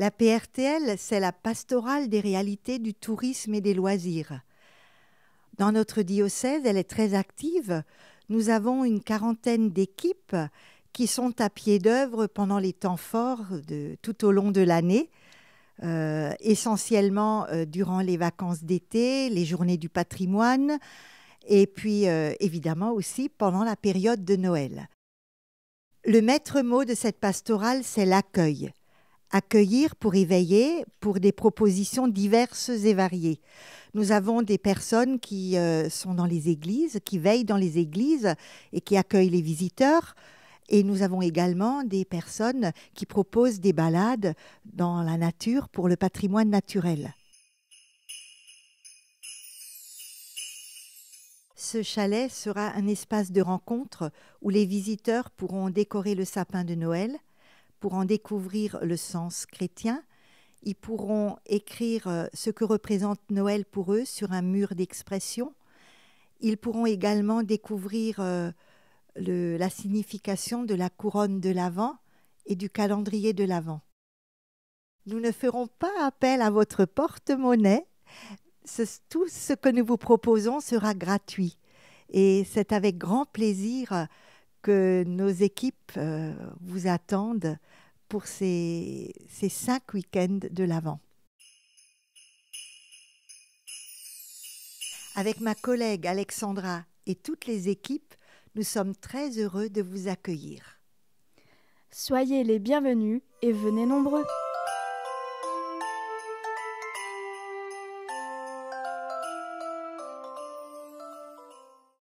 La PRTL, c'est la pastorale des réalités du tourisme et des loisirs. Dans notre diocèse, elle est très active. Nous avons une quarantaine d'équipes qui sont à pied d'œuvre pendant les temps forts de, tout au long de l'année, euh, essentiellement euh, durant les vacances d'été, les journées du patrimoine, et puis euh, évidemment aussi pendant la période de Noël. Le maître mot de cette pastorale, c'est l'accueil accueillir, pour éveiller, pour des propositions diverses et variées. Nous avons des personnes qui euh, sont dans les églises, qui veillent dans les églises et qui accueillent les visiteurs. Et nous avons également des personnes qui proposent des balades dans la nature pour le patrimoine naturel. Ce chalet sera un espace de rencontre où les visiteurs pourront décorer le sapin de Noël, pour en découvrir le sens chrétien. Ils pourront écrire euh, ce que représente Noël pour eux sur un mur d'expression. Ils pourront également découvrir euh, la signification de la couronne de l'Avent et du calendrier de l'Avent. Nous ne ferons pas appel à votre porte-monnaie. tout ce que nous vous proposons sera gratuit. Et c'est avec grand plaisir que nos équipes euh, vous attendent pour ces, ces cinq week-ends de l'Avent. Avec ma collègue Alexandra et toutes les équipes, nous sommes très heureux de vous accueillir. Soyez les bienvenus et venez nombreux.